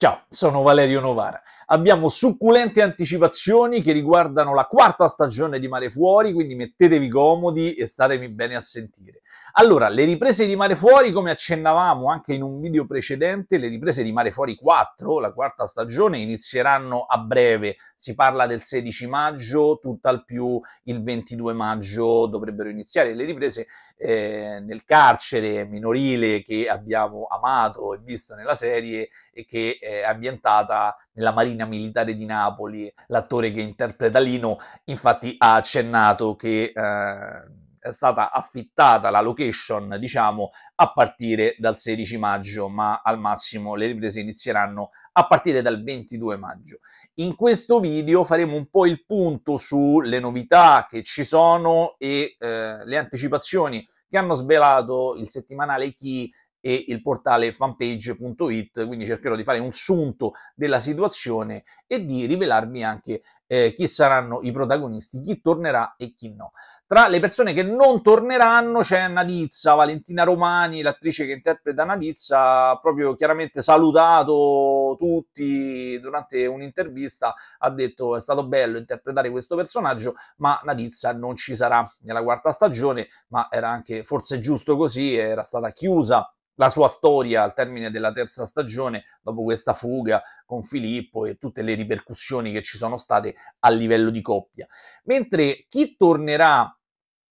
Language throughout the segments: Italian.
Ciao, sono Valerio Novara abbiamo succulente anticipazioni che riguardano la quarta stagione di Mare Fuori, quindi mettetevi comodi e statemi bene a sentire. Allora, le riprese di Mare Fuori, come accennavamo anche in un video precedente, le riprese di Mare Fuori 4, la quarta stagione, inizieranno a breve. Si parla del 16 maggio, tutt'al più il 22 maggio dovrebbero iniziare le riprese eh, nel carcere minorile che abbiamo amato e visto nella serie e che è ambientata nella Marina Accademia Militare di Napoli, l'attore che interpreta Lino, infatti ha accennato che... Eh, è stata affittata la location, diciamo, a partire dal 16 maggio, ma al massimo le riprese inizieranno a partire dal 22 maggio. In questo video faremo un po' il punto sulle novità che ci sono e eh, le anticipazioni che hanno svelato il settimanale Chi e il portale fanpage.it, quindi cercherò di fare un sunto della situazione e di rivelarmi anche eh, chi saranno i protagonisti, chi tornerà e chi no. Tra le persone che non torneranno c'è Nadizza, Valentina Romani, l'attrice che interpreta Nadizza, ha proprio chiaramente salutato tutti durante un'intervista, ha detto è stato bello interpretare questo personaggio, ma Nadizza non ci sarà nella quarta stagione, ma era anche forse giusto così, era stata chiusa la sua storia al termine della terza stagione, dopo questa fuga con Filippo e tutte le ripercussioni che ci sono state a livello di coppia. Mentre chi tornerà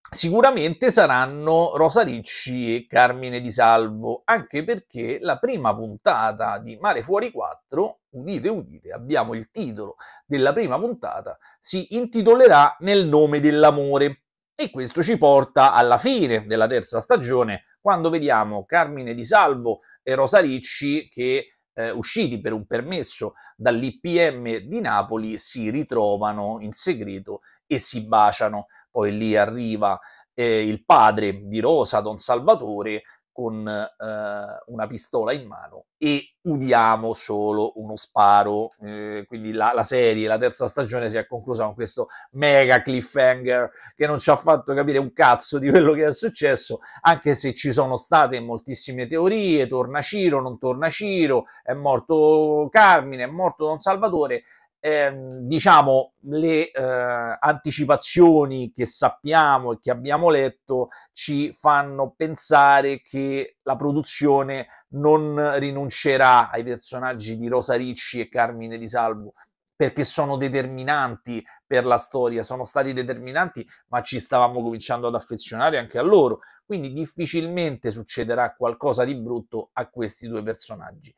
sicuramente saranno Rosa Ricci e Carmine Di Salvo, anche perché la prima puntata di Mare Fuori 4, udite udite, abbiamo il titolo della prima puntata, si intitolerà Nel nome dell'amore. E questo ci porta alla fine della terza stagione, quando vediamo Carmine Di Salvo e Rosa Ricci che eh, usciti per un permesso dall'IPM di Napoli si ritrovano in segreto e si baciano. Poi lì arriva eh, il padre di Rosa, Don Salvatore, con eh, una pistola in mano e udiamo solo uno sparo. Eh, quindi la, la, serie, la terza stagione si è conclusa con questo mega cliffhanger che non ci ha fatto capire un cazzo di quello che è successo, anche se ci sono state moltissime teorie, torna Ciro, non torna Ciro, è morto Carmine, è morto Don Salvatore, ehm, diciamo, le eh, anticipazioni che sappiamo e che abbiamo letto ci fanno pensare che la produzione non rinuncerà ai personaggi di Rosa Ricci e Carmine Di Salvo perché sono determinanti per la storia, sono stati determinanti, ma ci stavamo cominciando ad affezionare anche a loro, quindi difficilmente succederà qualcosa di brutto a questi due personaggi.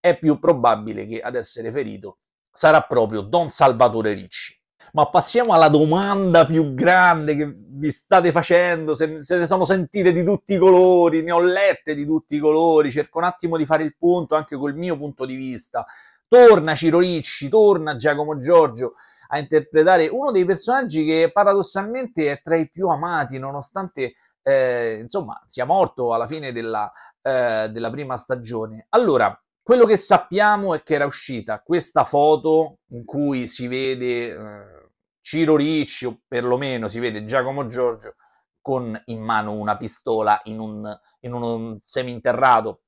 È più probabile che ad essere ferito sarà proprio Don Salvatore Ricci. Ma passiamo alla domanda più grande che vi state facendo, se, se, ne sono sentite di tutti i colori, ne ho lette di tutti i colori, cerco un attimo di fare il punto anche col mio punto di vista. Torna Ciro Ricci, torna Giacomo Giorgio a interpretare uno dei personaggi che paradossalmente è tra i più amati, nonostante eh, insomma sia morto alla fine della, eh, della prima stagione. Allora, quello che sappiamo è che era uscita questa foto in cui si vede eh, Ciro Ricci o perlomeno si vede Giacomo Giorgio con in mano una pistola in un, in un seminterrato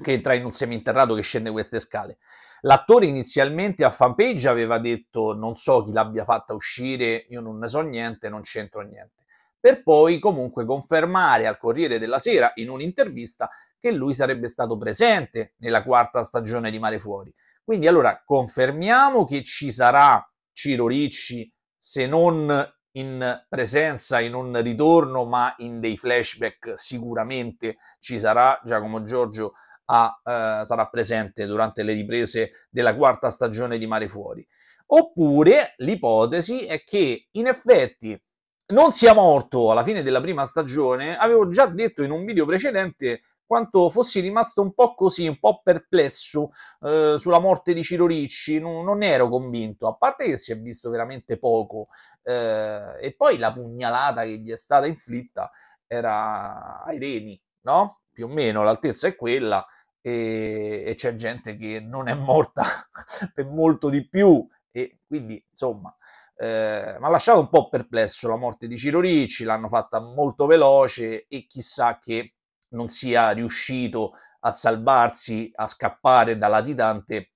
che entra in un seminterrato che scende queste scale. L'attore inizialmente a fanpage aveva detto non so chi l'abbia fatta uscire, io non ne so niente, non c'entro niente per poi comunque confermare al Corriere della Sera in un'intervista che lui sarebbe stato presente nella quarta stagione di Mare Fuori. Quindi allora confermiamo che ci sarà Ciro Ricci se non in presenza, in un ritorno, ma in dei flashback sicuramente ci sarà Giacomo Giorgio a, eh, sarà presente durante le riprese della quarta stagione di Mare Fuori. Oppure l'ipotesi è che in effetti non sia morto alla fine della prima stagione, avevo già detto in un video precedente quanto fossi rimasto un po' così, un po' perplesso eh, sulla morte di Ciro Ricci, non, non ero convinto, a parte che si è visto veramente poco, eh, e poi la pugnalata che gli è stata inflitta era ai reni, no? Più o meno l'altezza è quella, e, e c'è gente che non è morta per molto di più, e quindi insomma eh, mi ha lasciato un po' perplesso la morte di Ciro Ricci, l'hanno fatta molto veloce e chissà che non sia riuscito a salvarsi, a scappare da latitante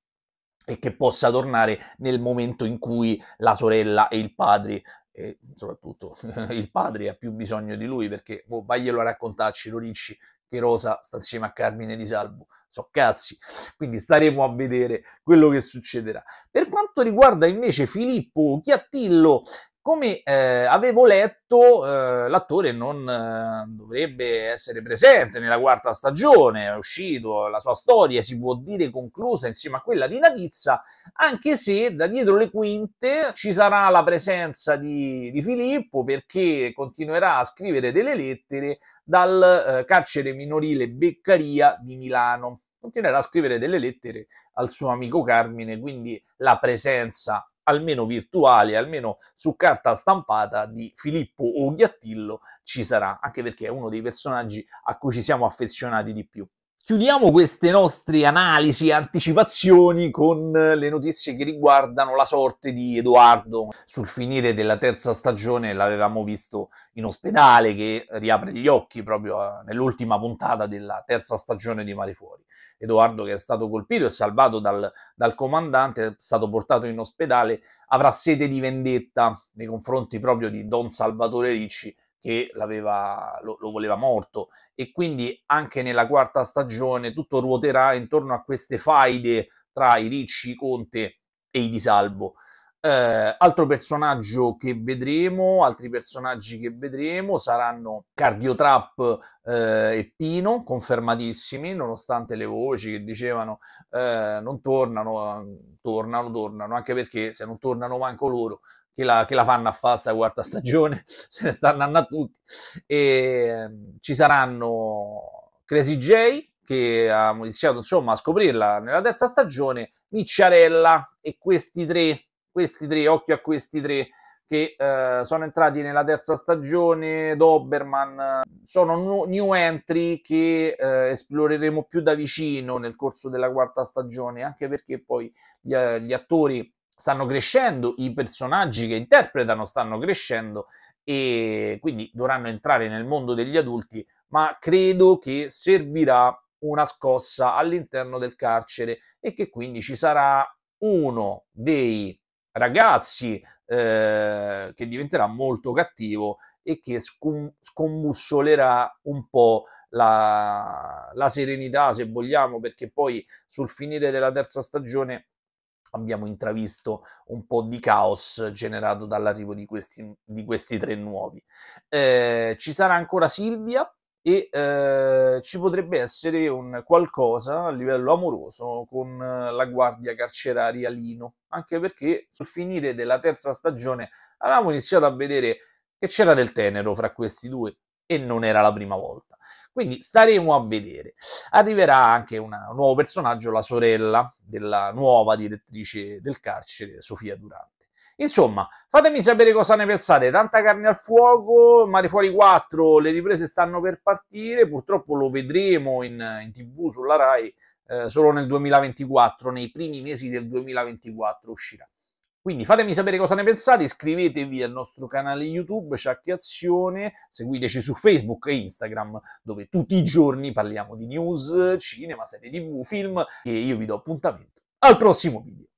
e che possa tornare nel momento in cui la sorella e il padre e soprattutto il padre ha più bisogno di lui perché boh, vaglielo a raccontarci Ricci che Rosa sta insieme a Carmine Di Salvo so cazzi. Quindi staremo a vedere quello che succederà. Per quanto riguarda invece Filippo Chiattillo, come eh, avevo letto, eh, l'attore non eh, dovrebbe essere presente nella quarta stagione, è uscito, la sua storia si può dire conclusa insieme a quella di Natizza, anche se da dietro le quinte ci sarà la presenza di, di Filippo perché continuerà a scrivere delle lettere dal eh, carcere minorile Beccaria di Milano continuerà a scrivere delle lettere al suo amico Carmine, quindi la presenza almeno virtuale, almeno su carta stampata di Filippo Ogliattillo ci sarà, anche perché è uno dei personaggi a cui ci siamo affezionati di più. Chiudiamo queste nostre analisi e anticipazioni con eh, le notizie che riguardano la sorte di Edoardo. Sul finire della terza stagione l'avevamo visto in ospedale che riapre gli occhi proprio eh, nell'ultima puntata della terza stagione di Mare Fuori. Edoardo che è stato colpito e salvato dal, dal comandante, è stato portato in ospedale, avrà sete di vendetta nei confronti proprio di Don Salvatore Ricci che lo, lo, voleva morto e quindi anche nella quarta stagione tutto ruoterà intorno a queste faide tra i Ricci, Conte e i Di Salvo. Eh, altro personaggio che vedremo, altri personaggi che vedremo saranno Cardiotrap eh, e Pino, confermatissimi, nonostante le voci che dicevano eh, non tornano, tornano, tornano, anche perché se non tornano manco loro che la, che la fanno a fa sta quarta stagione, se ne stanno andando a tutti. E ehm, ci saranno Crazy J, che ha iniziato insomma a scoprirla nella terza stagione, Micciarella e questi tre, questi tre, occhio a questi tre che eh, sono entrati nella terza stagione, Doberman, sono new entry che eh, esploreremo più da vicino nel corso della quarta stagione, anche perché poi gli, gli attori stanno crescendo, i personaggi che interpretano stanno crescendo e quindi dovranno entrare nel mondo degli adulti, ma credo che servirà una scossa all'interno del carcere e che quindi ci sarà uno dei ragazzi eh, che diventerà molto cattivo e che scom- scommussolerà un po' la, la serenità, se vogliamo, perché poi sul finire della terza stagione abbiamo intravisto un po' di caos generato dall'arrivo di questi, di questi tre nuovi. Eh, ci sarà ancora Silvia e eh, ci potrebbe essere un qualcosa a livello amoroso con eh, la guardia carceraria Lino, anche perché sul finire della terza stagione avevamo iniziato a vedere che c'era del tenero fra questi due e non era la prima volta. Quindi staremo a vedere. Arriverà anche una, un nuovo personaggio, la sorella della nuova direttrice del carcere, Sofia Durante. Insomma, fatemi sapere cosa ne pensate. Tanta carne al fuoco, Mare Fuori 4, le riprese stanno per partire. Purtroppo lo vedremo in, in tv sulla Rai eh, solo nel 2024, nei primi mesi del 2024 uscirà. Quindi fatemi sapere cosa ne pensate, iscrivetevi al nostro canale YouTube Ciacchi Azione, seguiteci su Facebook e Instagram dove tutti i giorni parliamo di news, cinema, serie tv, film e io vi do appuntamento al prossimo video.